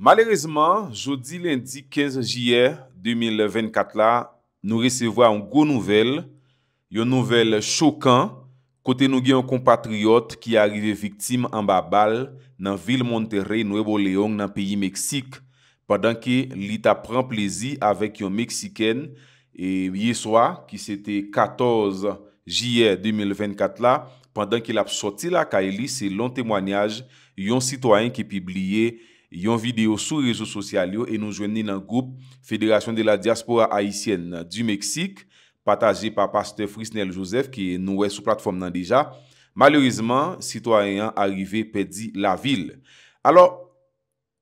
Malerezman, jodi lendi 15 jiyer 2024 la, nou resevo a un go nouvel, yon nouvel chokan, kote nou gen yon kompatriot ki a arrive viktim an babal nan vil Monterrey, Nouébo-Léon, nan peyi Meksik, padan ki lita pran plezi avèk yon Meksiken, ye soa ki sete 14 jiyer 2024 la, padan ki lap soti la kaeli se lon temwanyaj yon sitwayen ki pibliye, yon video sou rejou sosyal yo e nou jwenni nan goup Federasyon de la Diaspora Haitienne du Meksik pataje pa Pastor Frisnel Joseph ki nou we sou platform nan deja malorizman sitwa yon arrive pedi la vil alor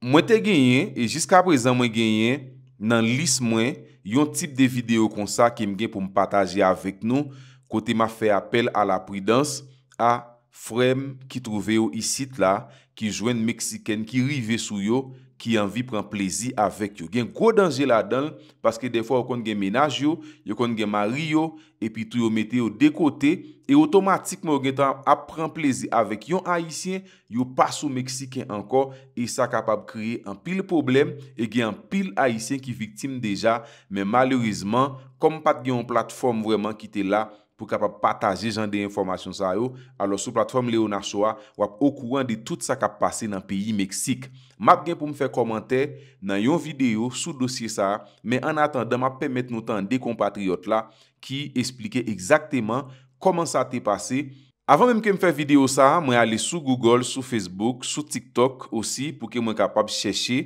mwen te genyen e jiska prezan mwen genyen nan lis mwen yon tip de video kon sa kem gen pou m pataje avek nou kote ma fe apel a la pridans a frem ki trouve yo isit la e Ki jwen Meksiken, ki rive sou yo, ki anvi pren plezi avek yo. Gen kou danje la denl, paske defo akon gen menaj yo, yo kon gen ma riyo, epi tou yo mete yo dekote, e otomatikman gen ap pren plezi avek yon Haitien, yo pa sou Meksiken anko, e sa kapab kreye an pil problem, e gen an pil Haitien ki viktim deja, men malorizman, kom pat gen yon platform vreman ki te la, pou kapap pataje jan de informasyon sa yo alo sou platform Leona Shoa wap okouan de tout sa kap pase nan peyi Meksik map gen pou mfe komante nan yon video sou dosye sa men an atan dan ma pemet nou tan de kompatriot la ki esplike exakteman koman sa te pase avan men mke mfe video sa mwen ale sou Google, sou Facebook, sou TikTok osi pou ke mwen kapap cheche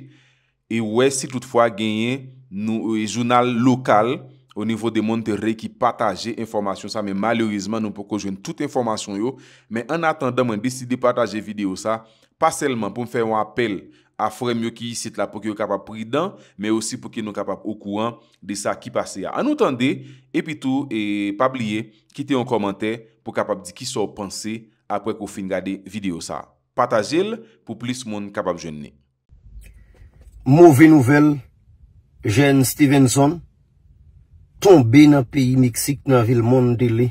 e wè si toutfwa genye nou e jounal lokal ou nivou de moun te re ki pataje informasyon sa, men malorizman nou pou ko jwen tout informasyon yo, men an atan daman deside pataje video sa, pa selman pou m fè yon apel a fwem yo ki yisit la pou ki yo kapap pridan, men osi pou ki nou kapap ou kouan de sa ki pase ya. An ou tande, epi tou, e pabliye, kite yon komantè pou kapap di ki so pwense akwe pou fin gade video sa. Pataje l pou plis moun kapap jwen ne. Mouve nouvel, jen Stevenson, tombe nan peyi Meksik nan vil Mondele,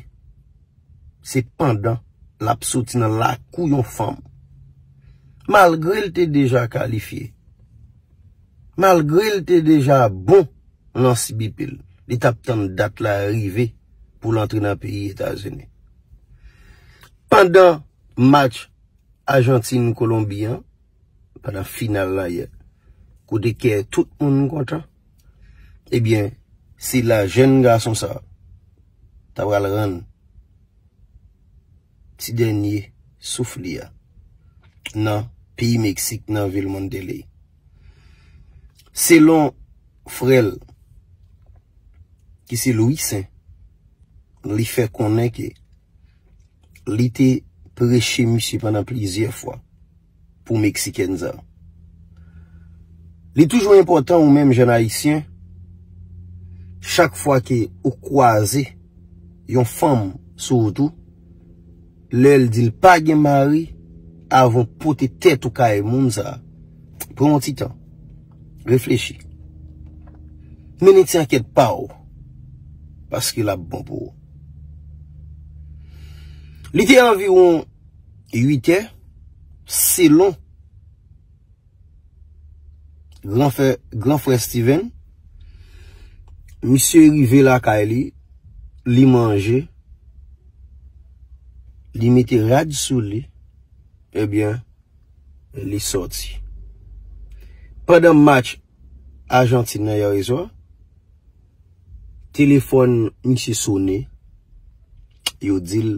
se pandan lap soti nan lakou yon fam. Malgre el te deja kalifiye, malgre el te deja bon nan Sibipil, li tap tan dat la rive pou lantre nan peyi Etazenè. Pandan match Argentine-Colombien, pandan final la ye, kou de kè tout moun konta, ebyen, si la jen ga son sa tabral ran ti denye souf li ya nan piy Meksik nan vilman dele se lon frel ki si louysen li fe konen ke li te preche musye panan plizye fwa pou Meksiken za li toujou important ou menm jen haisyen chak fwa ke ou kwaze yon fam sou tou lèl dil pa gen mari avon pote tet ou ka e moun za proun ti tan reflechi meni ti anket pa ou paske la bon pou ou li te anviroun 8 e se lon gran fwe Steven Mi se rive la ka e li, li manje, li mette rad sou li, ebyen, li soti. Prèden match, Argentina ya rezo, telefon mi se sone, yo dil,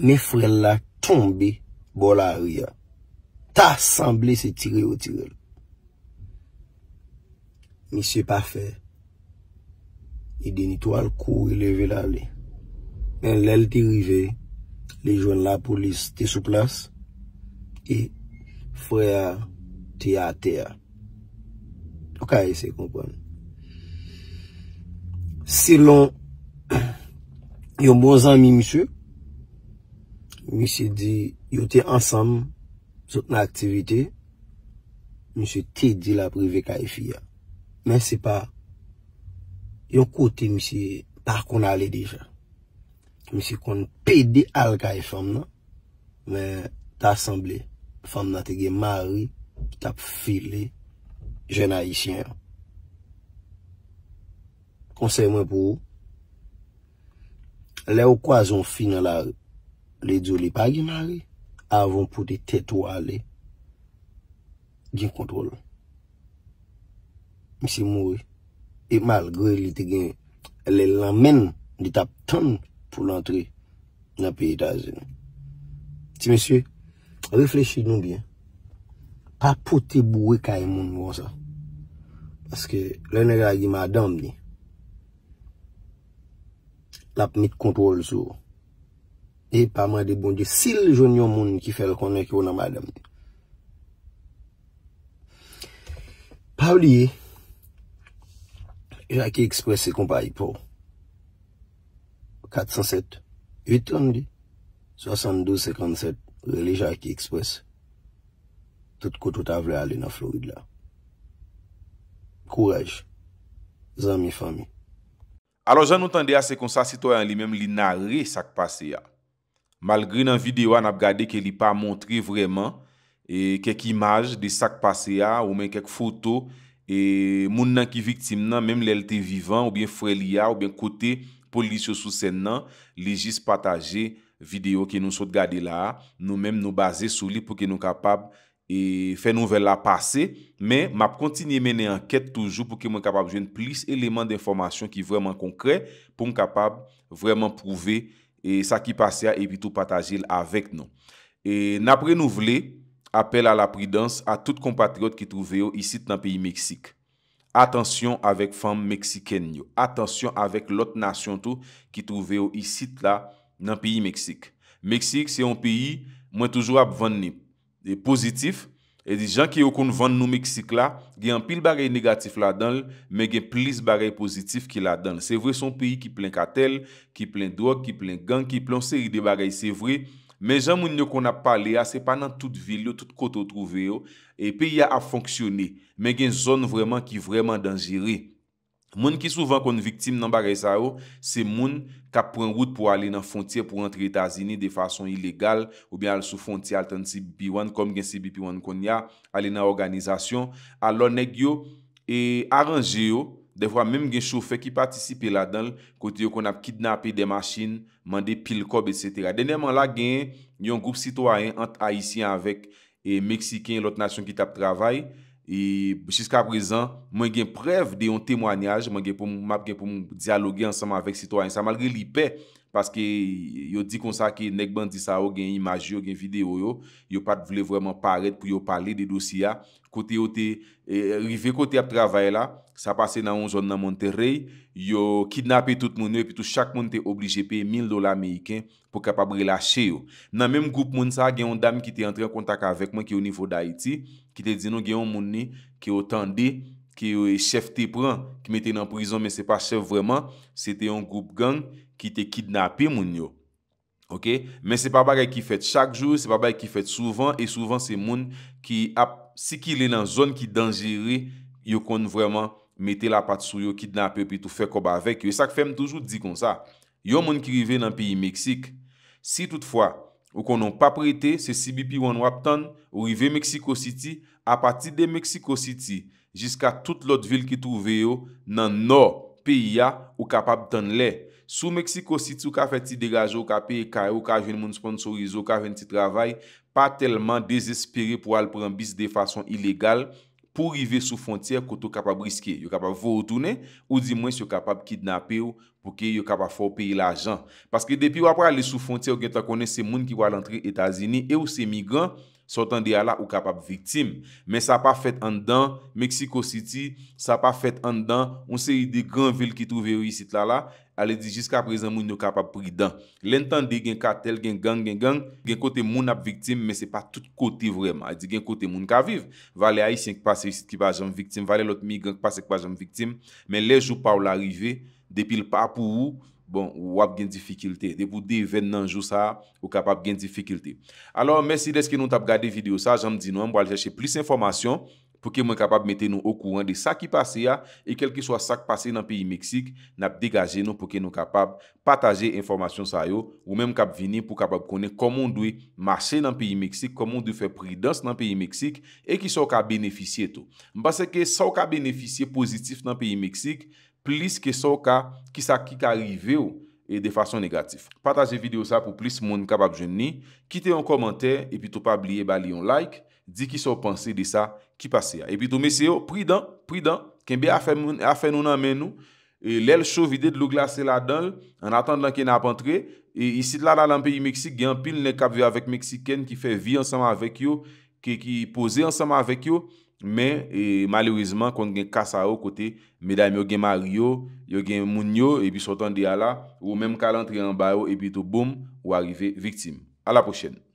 me frela tombe bol a riyan. Ta asamble se tire yo tirel. Mi se pa fè. e deni to al kou e leve la li. Men lèl te rive, le joun la polis te sou plas, e frè a te a te a. Ok, se kompon. Se lon, yon bon zami misè, misè di, yon te ansam, sot nan aktivite, misè te di la prive ka e fia. Men se pa, Yon kote mi si par kon ale deja. Mi si kon pedi alkay fom nan. Men ta asemble fom nan tege mari, tap fili, jenayishen. Konsey mwen pou, le ou kwa zon fi nan la li, li djou li pagi nari, avon pou te tetwa li, jen kontrol. Mi si mori. E mal gwe li te gen, le l amen di tap ton pou l antre nan pi etaze. Ti msye, refleche nou bien, pa pote bou we ka e moun moun sa. Paske, le ne gwa gi madam li, lap mit kontrol sou. E pa man de bon di, sil joun yon moun ki fel konen ki w nan madam li. Pa ou di ye, Ja ki ekspres se kompa yi pou. 407, 830, 72, 57, leja ki ekspres. Tout koutou ta vle ale nan Florid la. Kouraj, zami, fami. Alo jan noutande a se kon sa sitoyan li menm li narre sak pase ya. Mal gri nan videwa nap gade ke li pa montre vreman, kek imaj de sak pase ya ou men kek foto, E moun nan ki viktim nan, mèm lèl te vivan ou bien frelia ou bien kote polis yo sou sen nan Légis pataje video ki nou sot gade la a Nou mèm nou base sou li pou ki nou kapab e, fè nouvel la pase Mè, map kontinye mène anket toujou pou ki mwen kapab jwen plis eleman de informasyon ki vreman konkre Pon kapab vreman prouve e, sa ki pase a e bitou pataje l avèk nou Napre nou vle... apel a la pridans a tout kompatriot ki trouve yo isit nan peyi Meksik. Atensyon avek fam Meksiken yo. Atensyon avek lot nasyon tou ki trouve yo isit la nan peyi Meksik. Meksik se yon peyi mwen toujou ap vande ni. De pozitif, e di jan ki yo kon vande nou Meksik la, gen pil barey negatif la danl, men gen plis barey pozitif ki la danl. Se vwe son peyi ki plen katel, ki plen drok, ki plen gang, ki plen seri de barey se vwe, Men jan moun yo kon ap pale a, se pa nan tout vil yo, tout koto trouve oh. yo, e pe ya ap fonksyoni, men gen zon vreman ki vreman dangere. Moun ki souvan kon viktim nan bagay sa yo, oh, se moun ka pren route pou ale nan fontye pou rentre Etasini de fason ilegal, ou bien al sou fontye al tansi biwan, kon gen si biwan kon ya, ale nan organizasyon, alonek yo, e aranje yo, oh, defwa menm gen choufe ki patisipe la denl kote yo kon ap kidnape de machin mande pil kob et setera. Denèman la gen yon goup sitwaen ant Aisyen avek e Meksiken lot nasyon ki tap travay e chiska prezan mwen gen prev de yon temwanyaj mwen gen pou mab gen pou mou dialogye ansama avek sitwaen sa malre lipe Paske yo di konsa ki nek bandisa yo gen imaj yo, gen video yo, yo pat vle vreman paret pou yo pale de dosya. Kote yo te, e, rive kote ap travay la, sa pase nan ou zon nan moun terrey, yo kidnape tout moun yo, epi tou chak moun te oblije pe 1000 dola meyken pou kapab relache yo. Nan menm goup moun sa, gen yon dami ki te entre kontak avek mwen ki yo e nivou da iti, ki te dino gen yon moun ni ki yo tende. ki yo e chef te pran, ki mette nan prizon, men se pa chef vreman, se te yon group gang, ki te kidnape moun yo. Ok? Men se pa bagay ki fet chak jow, se pa bagay ki fet souvan, e souvan se moun ki ap, se ki le nan zon ki denjere, yo kon vreman mette la pat sou yo, kidnape, pi tou fek oba vek yo. E sak fem toujou di kon sa, yo moun ki rive nan piyi Meksik, si toutfwa, yo konon pa prete, se CBP 1 Waptan, yo rive Meksiko City, a pati de Meksiko City, Jiska tout lot vil ki touve yo nan nor peya ou kapab tan le. Sou Meksiko sitou ka fe ti degaje ou ka peye kare ou ka ven moun sponsorizo ou ka ven ti travay, pa telman desespere pou al pran bis de fason ilegal pou rive sou fontyer koto kapab riske. Yo kapab vodoune ou di mwen si yo kapab kidnape yo pou ke yo kapab forpeye la jan. Paske depi wapre ale sou fontyer ou gen ta konen se moun ki wale antre Etazini e ou se migran, Sotan di ala ou kap ap viktim, men sa pa fet an dan, Meksiko City, sa pa fet an dan, ou se yi di gran vil ki touve ou yi sit la la, ale di jiska prezen moun yo kap ap pri dan. Lentan di gen katel, gen gang, gen gang, gen kote moun ap viktim, men se pa tout kote vreman, gen kote moun ka viv. Vale a yi senk pa se yi sit ki pa jom viktim, vale lot mi genk pa se kwa jom viktim, men le jou pa ou la rive, depil pa pou ou, bon, ou ap gen difikilte. De pou dey ven nanjou sa, ou kap ap gen difikilte. Alors, mersi deske nou tap gade video sa, janm di nou, mbo al jache plis informasyon, pou ke mwen kap ap mette nou okouan de sa ki pase ya, e kel ki so sa ki pase nan peyi Meksik, nap degaje nou pou ke nou kap ap pataje informasyon sa yo, ou men m kap vini pou kap ap konek komon dwe mashe nan peyi Meksik, komon dwe fe pridans nan peyi Meksik, e ki sou ka beneficye tou. Mba se ke sou ka beneficye pozitif nan peyi Meksik, plis ke sou ka kisa ki ka rive ou e de fasyon negatif. Pataje video sa pou plis moun kapap jenni, kite yon komenter, epi tou pa bli e bali yon like, di ki sou panse de sa ki pase ya. Epi tou mesye yo, pridan, pridan, kenbe afe nou nan men nou, e lel chow vide de lou glase la donl, an atan lan ken ap antre, e isi la la lan peyi Meksik, gen pil ne kap vi avèk Meksiken ki fe vi ansama avèk yo, ki pose ansama avèk yo, Men, malouizman kon gen kasa ou kote medan yo gen Mario, yo gen Mounio e bi sotan di ala ou menm kalan trian bayo e bi tou boum ou arrive viktim. A la pochene.